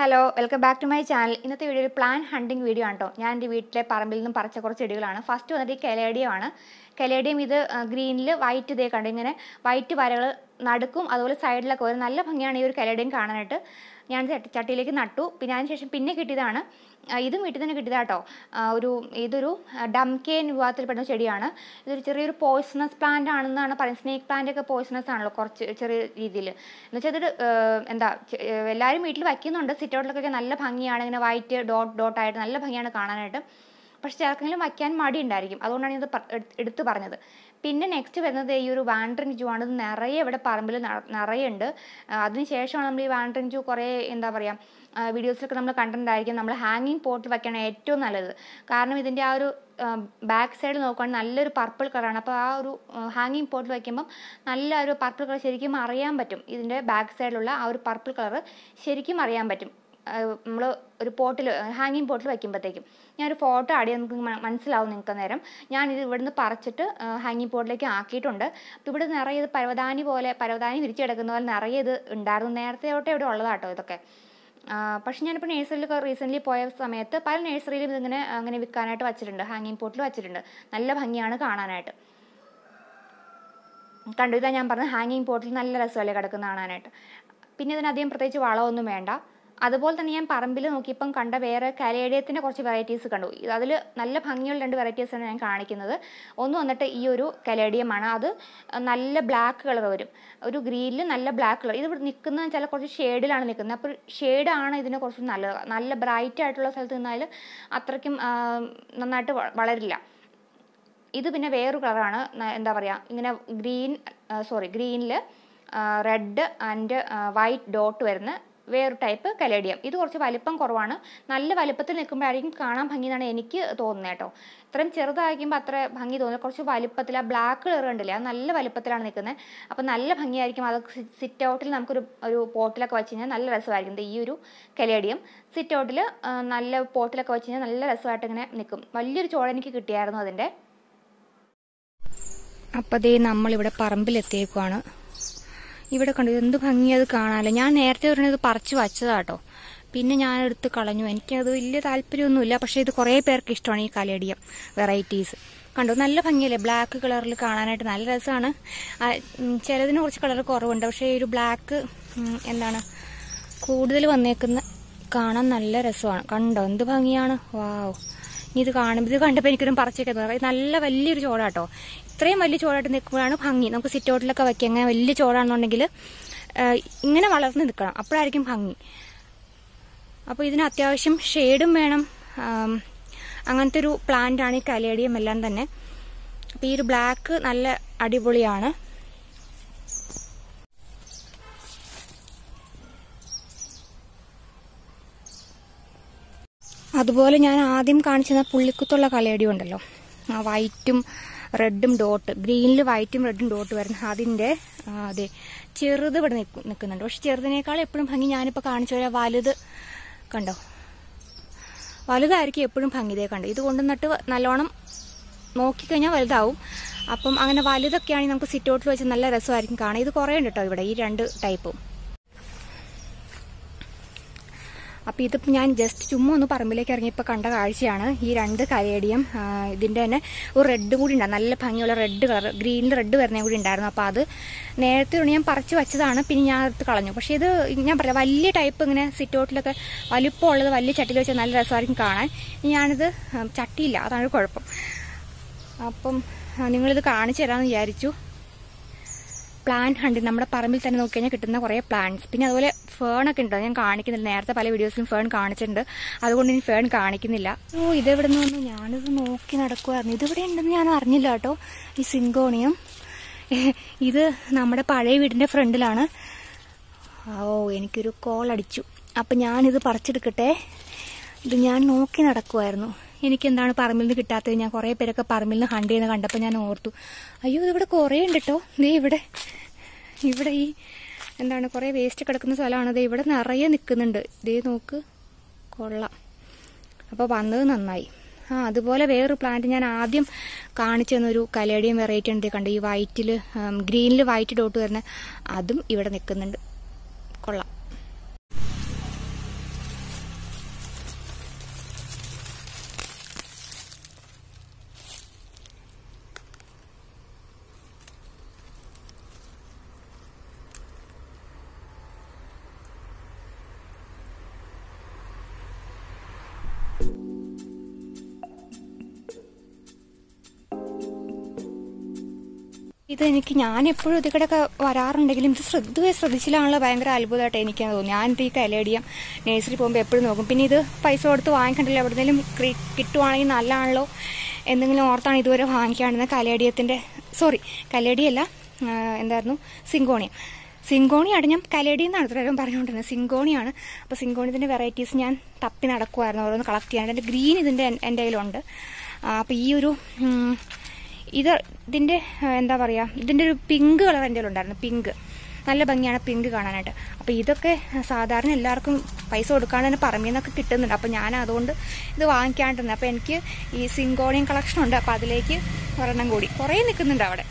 hello welcome back to my channel ഇന്നത്തെ video ഒരു plant hunting video ആണ് കേട്ടോ ഞാൻ എൻ്റെ വീട്ടിലെ പറമ്പിൽ നിന്നും പറിച്ച കുറച്ച് ചെടികളാണ് ഫസ്റ്റ് വന്നിട്ട് ഈ കേലേഡിയമാണ് കലേഡിയം ഇത് ഗ്രീനിൽ വൈറ്റ് ഇതേ കണ്ടു ഇങ്ങനെ വൈറ്റ് വരകൾ നടുക്കും അതുപോലെ സൈഡിലൊക്കെ ഒരു നല്ല ഭംഗിയാണ് ഈ ഒരു കലേഡിയം കാണാനായിട്ട് ഞാൻ ചട്ടിയിലേക്ക് നട്ടു പിന്നെ അതിനുശേഷം പിന്നെ കിട്ടിയതാണ് ഇതും വീട്ടിൽ തന്നെ കിട്ടിയതാട്ടോ ഒരു ഇതൊരു ഡംകേൻ വിഭാഗത്തിൽപ്പെടുന്ന ചെടിയാണ് ഇതൊരു ചെറിയൊരു പോയ്സണസ് പ്ലാന്റ് ആണെന്നാണ് പറയുന്നത് സ്നേക്ക് പ്ലാന്റ് ഒക്കെ പോയ്സണസ് ആണല്ലോ കുറച്ച് ചെറിയ രീതിയിൽ എന്ന് വെച്ചാൽ ഇതൊരു എന്താ എല്ലാവരും വീട്ടിൽ വയ്ക്കുന്നുണ്ട് സിറ്റൗട്ടിലൊക്കെ നല്ല ഭംഗിയാണ് ഇങ്ങനെ വൈറ്റ് ഡോട്ട് ഡോട്ടായിട്ട് നല്ല ഭംഗിയാണ് കാണാനായിട്ട് പക്ഷെ ചിലർക്കെങ്കിലും വയ്ക്കാൻ മടി ഉണ്ടായിരിക്കും അതുകൊണ്ടാണ് ഇത് എടുത്തു പറഞ്ഞത് പിന്നെ നെക്സ്റ്റ് വരുന്നത് ഈ ഒരു വാൻഡ്രിൻ ആണ് ഇത് നിറയെ ഇവിടെ പറമ്പിൽ നിറയെ ഉണ്ട് അതിനുശേഷമാണ് നമ്മൾ ഈ വാൻഡ്രിൻ കുറേ എന്താ പറയുക വീഡിയോസിലൊക്കെ നമ്മൾ കണ്ടിട്ടുണ്ടായിരിക്കും നമ്മൾ ഹാങ്ങിങ് പോട്ടിൽ വയ്ക്കുകയാണ് ഏറ്റവും നല്ലത് കാരണം ഇതിൻ്റെ ആ ഒരു ബാക്ക് സൈഡ് നോക്കുകയാണെങ്കിൽ നല്ലൊരു പർപ്പിൾ കളറാണ് അപ്പോൾ ആ ഒരു ഹാങ്ങിങ് പോട്ടിൽ വയ്ക്കുമ്പം നല്ല ഒരു പർപ്പിൾ കളർ ശരിക്കും അറിയാൻ പറ്റും ഇതിൻ്റെ ബാക്ക് സൈഡിലുള്ള ആ ഒരു പർപ്പിൾ കളർ ശരിക്കും അറിയാൻ പറ്റും നമ്മൾ ഒരു പോട്ടിൽ ഹാങ്ങിങ് പോട്ടിൽ വയ്ക്കുമ്പോഴത്തേക്കും ഞാനൊരു ഫോട്ടോ ആടി നമുക്ക് മനസ്സിലാവും നിങ്ങൾക്ക് നേരം ഞാനിത് ഇവിടുന്ന് പറിച്ചിട്ട് ഹാങ്ങിങ് പോട്ടിലേക്ക് ആക്കിയിട്ടുണ്ട് അപ്പോൾ ഇവിടെ നിറയെ ഇത് പരവതാനി പോലെ പരവതാനി വിരിച്ചു കിടക്കുന്ന പോലെ നിറയെ ഇത് ഉണ്ടായിരുന്നു നേരത്തെ തൊട്ടേ ഇവിടെ ഉള്ളതാട്ടോ ഇതൊക്കെ പക്ഷേ ഞാനിപ്പോൾ നഴ്സറിയിലൊക്കെ റീസെൻ്റ്ലി പോയ സമയത്ത് പല നഴ്സറിയിലും ഇതിങ്ങനെ അങ്ങനെ വിൽക്കാനായിട്ട് വച്ചിട്ടുണ്ട് ഹാങ്ങിങ് പോട്ടിൽ വച്ചിട്ടുണ്ട് നല്ല ഭംഗിയാണ് കാണാനായിട്ട് കണ്ടു ഇതാ ഞാൻ പറഞ്ഞ ഹാങ്ങിങ് പോട്ടിൽ നല്ല രസമല്ലേ കിടക്കുന്ന കാണാനായിട്ട് പിന്നെ ഇതിനധികം പ്രത്യേകിച്ച് വളമൊന്നും വേണ്ട അതുപോലെ തന്നെ ഞാൻ പറമ്പിൽ നോക്കിയപ്പം കണ്ട വേറെ കലേഡിയത്തിൻ്റെ കുറച്ച് വെറൈറ്റീസ് കണ്ടു അതിൽ നല്ല ഭംഗിയുള്ള രണ്ട് വെറൈറ്റീസാണ് ഞാൻ കാണിക്കുന്നത് ഒന്ന് വന്നിട്ട് ഈ ഒരു കലേഡിയമാണ് അത് നല്ല ബ്ലാക്ക് കളർ വരും ഒരു ഗ്രീനിൽ നല്ല ബ്ലാക്ക് കളർ ഇത് ഇവിടെ നിൽക്കുന്നത് വെച്ചാൽ കുറച്ച് ഷെയ്ഡിലാണ് നിൽക്കുന്നത് അപ്പോൾ ഷെയ്ഡാണ് ഇതിന് കുറച്ച് നല്ലത് നല്ല ബ്രൈറ്റ് ആയിട്ടുള്ള സ്ഥലത്ത് നിന്നാൽ അത്രയ്ക്കും നന്നായിട്ട് വളരില്ല ഇത് പിന്നെ വേറൊരു കളറാണ് എന്താ പറയുക ഇങ്ങനെ ഗ്രീൻ സോറി ഗ്രീനിൽ റെഡ് ആൻഡ് വൈറ്റ് ഡോട്ട് വരുന്ന വേറൊരു ടൈപ്പ് കലേഡിയം ഇത് കുറച്ച് വലിപ്പം കുറവാണ് നല്ല വലിപ്പത്തിൽ നിൽക്കുമ്പോഴായിരിക്കും കാണാൻ ഭംഗി എന്നാണ് എനിക്ക് തോന്നുന്നത് കേട്ടോ ഇത്രയും ചെറുതായിരിക്കുമ്പോൾ അത്ര ഭംഗി തോന്നില്ല കുറച്ച് വലിപ്പത്തിൽ ആ ബ്ലാക്ക് കളർ കണ്ടില്ലേ അത് നല്ല വലിപ്പത്തിലാണ് നിൽക്കുന്നത് അപ്പോൾ നല്ല ഭംഗിയായിരിക്കും അത് സിറ്റ് ഔട്ടിൽ നമുക്കൊരു ഒരു പോട്ടിലൊക്കെ വെച്ച് കഴിഞ്ഞാൽ നല്ല രസമായിരിക്കും ഈ ഒരു കലേഡിയം സിറ്റ് ഔട്ടിൽ നല്ല പോട്ടിലൊക്കെ വെച്ച് കഴിഞ്ഞാൽ നല്ല രസമായിട്ട് ഇങ്ങനെ നിൽക്കും വലിയൊരു ചോള എനിക്ക് കിട്ടിയായിരുന്നു അതിൻ്റെ അപ്പോൾ ദേ നമ്മളിവിടെ പറമ്പിലെത്തിയേക്കുവാണ് ഇവിടെ കണ്ടു എന്ത് ഭംഗിയത് കാണാനല്ലേ ഞാൻ നേരത്തെ പറഞ്ഞത് പറിച്ചു വച്ചതാട്ടോ പിന്നെ ഞാൻ എടുത്ത് കളഞ്ഞു എനിക്കത് വലിയ താല്പര്യമൊന്നുമില്ല പക്ഷെ ഇത് കുറെ പേർക്ക് ഇഷ്ടമാണ് ഈ കലേഡിയം വെറൈറ്റീസ് കണ്ടു നല്ല ഭംഗിയല്ലേ ബ്ലാക്ക് കളറിൽ കാണാനായിട്ട് നല്ല രസമാണ് ചിലതിന് കുറച്ച് കളർ കുറവുണ്ട് ഈ ഒരു ബ്ലാക്ക് എന്താണ് കൂടുതൽ വന്നേക്കുന്ന കാണാൻ നല്ല രസമാണ് കണ്ടോ എന്ത് ഭംഗിയാണ് വാവ് ഇത് കാണുമ്പോൾ ഇത് കണ്ടപ്പോൾ എനിക്കൊന്നും പറിച്ചേക്കുന്നത് നല്ല വലിയൊരു ചോടാട്ടോ ഇത്രയും വലിയ ചോടായിട്ട് നിൽക്കുമ്പോഴാണ് ഭംഗി നമുക്ക് സിറ്റ് ഔട്ടിലൊക്കെ വയ്ക്കുക അങ്ങനെ വലിയ ചോടാണെന്നുണ്ടെങ്കിൽ ഇങ്ങനെ വളർന്ന് നിൽക്കണം അപ്പോഴായിരിക്കും ഭംഗി അപ്പോൾ ഇതിന് അത്യാവശ്യം ഷെയ്ഡും വേണം അങ്ങനത്തെ ഒരു പ്ലാന്റ് ആണ് ഈ കലേഡിയം എല്ലാം തന്നെ അപ്പോൾ ഈ ഒരു ബ്ലാക്ക് നല്ല അടിപൊളിയാണ് അതുപോലെ ഞാൻ ആദ്യം കാണിച്ചത് പുള്ളിക്കുത്തുള്ള കലയടി ഉണ്ടല്ലോ വൈറ്റും റെഡും ഡോട്ട് ഗ്രീനിൽ വൈറ്റും റെഡും ഡോട്ട് വരുന്ന അതിന്റെ അതെ ചെറുത് ഇവിടെ നിൽക്കുന്നുണ്ട് പക്ഷെ ചെറുതിനേക്കാൾ എപ്പോഴും ഭംഗി ഞാനിപ്പോൾ കാണിച്ചു തരാം വലുത് കണ്ടോ വലുതായിരിക്കും എപ്പോഴും ഭംഗിതേ കണ്ടോ ഇത് കൊണ്ടുവന്നിട്ട് നല്ലോണം നോക്കിക്കഴിഞ്ഞാൽ വലുതാവും അപ്പം അങ്ങനെ വലുതൊക്കെയാണെങ്കിൽ നമുക്ക് നമുക്ക് സിറ്റൗട്ടിൽ വെച്ച് നല്ല രസമായിരിക്കും കാണാം ഇത് കുറേ ഉണ്ട് കേട്ടോ ഇവിടെ ഈ രണ്ട് ടൈപ്പും അപ്പോൾ ഇത് ഞാൻ ജസ്റ്റ് ചുമ്മാ ഒന്ന് പറമ്പിലേക്ക് ഇറങ്ങിയപ്പോൾ കണ്ട കാഴ്ചയാണ് ഈ രണ്ട് കരേടിയും ഇതിൻ്റെ തന്നെ ഒരു റെഡ് കൂടി ഉണ്ടായിരുന്നു നല്ല ഭംഗിയുള്ള റെഡ് കളർ ഗ്രീനിൽ റെഡ് വരുന്നതും കൂടി ഉണ്ടായിരുന്നു അപ്പോൾ അത് നേരത്തെ ഞാൻ പറിച്ചു വെച്ചതാണ് പിന്നെ ഞാൻ അടുത്ത് കളഞ്ഞു പക്ഷേ ഇത് ഞാൻ പറയാം വലിയ ടൈപ്പ് ഇങ്ങനെ സിറ്റൗട്ടിലൊക്കെ വലിപ്പമുള്ളത് വലിയ ചട്ടിയിൽ വെച്ചാൽ നല്ല രസമായിരിക്കും കാണാൻ ഞാനിത് ചട്ടിയില്ല അതാണ് കുഴപ്പം അപ്പം നിങ്ങളിത് കാണിച്ചു തരാമെന്ന് വിചാരിച്ചു പ്ലാന്റ് ഹണ്ട് നമ്മുടെ പറമ്പിൽ തന്നെ കഴിഞ്ഞാൽ കിട്ടുന്ന കുറേ പ്ലാന്റ്സ് പിന്നെ അതുപോലെ ഫേണൊക്കെ ഉണ്ടോ ഞാൻ കാണിക്കുന്നില്ല നേരത്തെ പല വീഡിയോസിലും ഫേൺ കാണിച്ചിട്ടുണ്ട് അതുകൊണ്ട് ഇനി ഫേൺ കാണിക്കുന്നില്ല ഓ ഇതെവിടെ നിന്ന് വന്നു ഞാനിത് നോക്കി നടക്കുമായിരുന്നു ഇതെവിടെ ഉണ്ടെന്ന് ഞാൻ അറിഞ്ഞില്ല കേട്ടോ ഈ സിങ്കോണിയം ഇത് നമ്മുടെ പഴയ വീടിന്റെ ഫ്രണ്ടിലാണ് ഓ എനിക്കൊരു കോൾ അടിച്ചു അപ്പം ഞാനിത് പറിച്ചെടുക്കട്ടെ ഇത് ഞാൻ നോക്കി നടക്കുമായിരുന്നു എനിക്കെന്താണ് പറമ്പിൽ നിന്ന് കിട്ടാത്തത് ഞാൻ കുറേ പേരൊക്കെ പറമ്പിൽ നിന്ന് ഹണ്ട് ചെയ്യുന്ന കണ്ടപ്പോൾ ഞാൻ ഓർത്തു അയ്യോ ഇതിവിടെ കുറേ ഉണ്ട് കേട്ടോ ദേ ഇവിടെ ഇവിടെ ഈ എന്താണ് കുറേ വേസ്റ്റ് കിടക്കുന്ന സ്ഥലമാണ് ദേ ഇവിടെ നിറയെ നിൽക്കുന്നുണ്ട് ദേ നോക്ക് കൊള്ളാം അപ്പോൾ വന്നത് നന്നായി ആ അതുപോലെ വേറൊരു പ്ലാന്റ് ഞാൻ ആദ്യം കാണിച്ചു തന്നൊരു കലേഡിയം വെറൈറ്റി ഉണ്ട് കണ്ടു ഈ വൈറ്റിൽ ഗ്രീനിൽ വൈറ്റ് ഡോട്ട് വരുന്ന അതും ഇവിടെ നിൽക്കുന്നുണ്ട് കൊള്ളാം ഇത് എനിക്ക് ഞാൻ എപ്പോഴും ഇതിക്കടൊക്കെ വരാറുണ്ടെങ്കിലും ഇത് ശ്രദ്ധയെ ശ്രദ്ധിച്ചില്ലാണുള്ള ഭയങ്കര അത്ഭുതമായിട്ട് എനിക്ക് തോന്നുന്നു ഞാൻ ഈ കലയടിയം നേഴ്സറി പോകുമ്പോൾ എപ്പോഴും നോക്കും പിന്നെ ഇത് പൈസ കൊടുത്ത് വാങ്ങിക്കണ്ടല്ലോ എവിടെന്നെങ്കിലും കിട്ടുവാണെങ്കിൽ നല്ലതാണല്ലോ എന്തെങ്കിലും ഓർത്താണ് ഇതുവരെ വാങ്ങിക്കാണെന്ന് കലയടിയത്തിൻ്റെ സോറി കലയടിയല്ല എന്തായിരുന്നു സിങ്കോണിയ സിങ്കോണിയാണ് ഞാൻ കലയടി എന്നാണ് ഇത്രയും പറഞ്ഞുകൊണ്ടിരുന്നത് സിങ്കോണിയാണ് അപ്പോൾ സിങ്കോണിയത്തിൻ്റെ വെറൈറ്റീസ് ഞാൻ തപ്പി നടക്കുമായിരുന്നു ഓരോന്ന് കളക്ട് ചെയ്യാനായിട്ട് എൻ്റെ ഗ്രീൻ ഇതിൻ്റെ എൻ്റെ കയ്യിലുണ്ട് അപ്പോൾ ഈ ഒരു ഇത് ഇതിൻ്റെ എന്താ പറയുക ഇതിൻ്റെ ഒരു പിങ്ക് കളർ എൻ്റെ ഉണ്ടായിരുന്നു പിങ്ക് നല്ല ഭംഗിയാണ് പിങ്ക് കാണാനായിട്ട് അപ്പോൾ ഇതൊക്കെ സാധാരണ എല്ലാവർക്കും പൈസ കൊടുക്കാണ്ട് തന്നെ പറമ്പിൽ നിന്നൊക്കെ കിട്ടുന്നുണ്ട് അപ്പോൾ ഞാൻ അതുകൊണ്ട് ഇത് വാങ്ങിക്കാണ്ടിരുന്നത് അപ്പോൾ എനിക്ക് ഈ സിങ്കോണിയം കളക്ഷൻ ഉണ്ട് അപ്പോൾ അതിലേക്ക് ഒരെണ്ണം കൂടി കുറേ നിൽക്കുന്നുണ്ട് അവിടെ